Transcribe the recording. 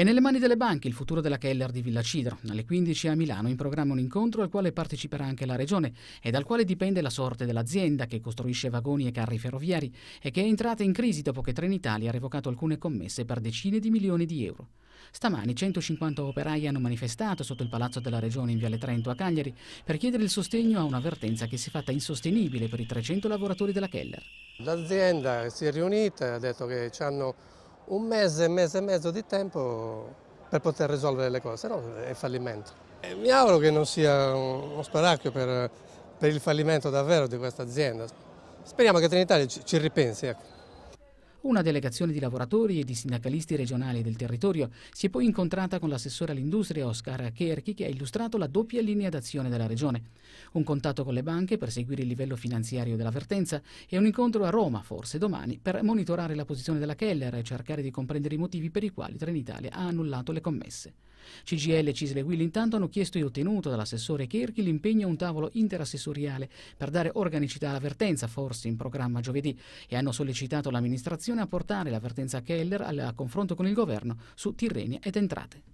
È nelle mani delle banche il futuro della Keller di Villa Cidro. Alle 15 a Milano in programma un incontro al quale parteciperà anche la Regione e dal quale dipende la sorte dell'azienda che costruisce vagoni e carri ferroviari e che è entrata in crisi dopo che Trenitalia ha revocato alcune commesse per decine di milioni di euro. Stamani 150 operai hanno manifestato sotto il Palazzo della Regione in Viale Trento a Cagliari per chiedere il sostegno a un'avvertenza che si è fatta insostenibile per i 300 lavoratori della Keller. L'azienda si è riunita e ha detto che ci hanno un mese, mese e mezzo di tempo per poter risolvere le cose, se no è fallimento. E mi auguro che non sia uno sparacchio per, per, il fallimento davvero di questa azienda. Speriamo che Trinitalia ci, ci ripensi. Ecco. Una delegazione di lavoratori e di sindacalisti regionali del territorio si è poi incontrata con l'assessore all'industria Oscar Cherchi che ha illustrato la doppia linea d'azione della regione. Un contatto con le banche per seguire il livello finanziario dell'avvertenza e un incontro a Roma, forse domani, per monitorare la posizione della Keller e cercare di comprendere i motivi per i quali Trenitalia ha annullato le commesse. CGL, Cisle e Will intanto hanno chiesto e ottenuto dall'assessore Kerchi l'impegno a un tavolo interassessoriale per dare organicità all'avvertenza, forse in programma giovedì, e hanno sollecitato l'amministrazione a portare l'avvertenza Keller al confronto con il governo su Tirrenia ed entrate.